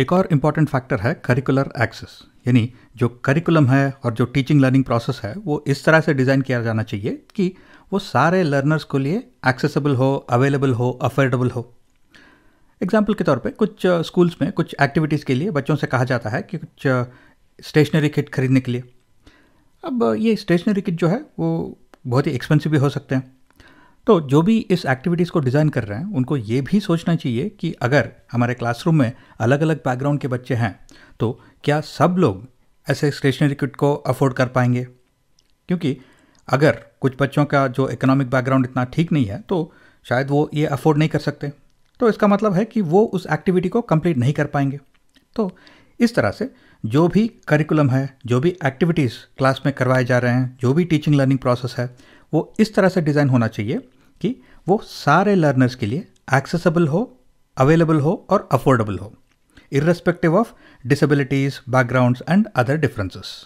एक और important factor है करिकुलर एक्सेस यानी जो करिकुलम है और जो टीचिंग लर्निंग प्रोसेस है वो इस तरह से डिज़ाइन किया जाना चाहिए कि वो सारे लर्नर्स को लिए एक्सेसिबल हो अवेलेबल हो अफोर्डेबल हो एग्जाम्पल के तौर पे कुछ स्कूल्स uh, में कुछ एक्टिविटीज़ के लिए बच्चों से कहा जाता है कि कुछ स्टेशनरी uh, किट खरीदने के लिए अब uh, ये स्टेशनरी किट जो है वो बहुत ही एक्सपेंसिव भी हो सकते हैं तो जो भी इस एक्टिविटीज़ को डिज़ाइन कर रहे हैं उनको ये भी सोचना चाहिए कि अगर हमारे क्लासरूम में अलग अलग बैकग्राउंड के बच्चे हैं तो क्या सब लोग ऐसे स्टेशनरी किट को अफोर्ड कर पाएंगे क्योंकि अगर कुछ बच्चों का जो इकोनॉमिक बैकग्राउंड इतना ठीक नहीं है तो शायद वो ये अफोर्ड नहीं कर सकते तो इसका मतलब है कि वो उस एक्टिविटी को कंप्लीट नहीं कर पाएंगे तो इस तरह से जो भी करिकुलम है जो भी एक्टिविटीज़ क्लास में करवाए जा रहे हैं जो भी टीचिंग लर्निंग प्रोसेस है वो इस तरह से डिज़ाइन होना चाहिए कि वो सारे लर्नर्स के लिए एक्सेसबल हो अवेलेबल हो और अफोर्डेबल हो irrespective of disabilities backgrounds and other differences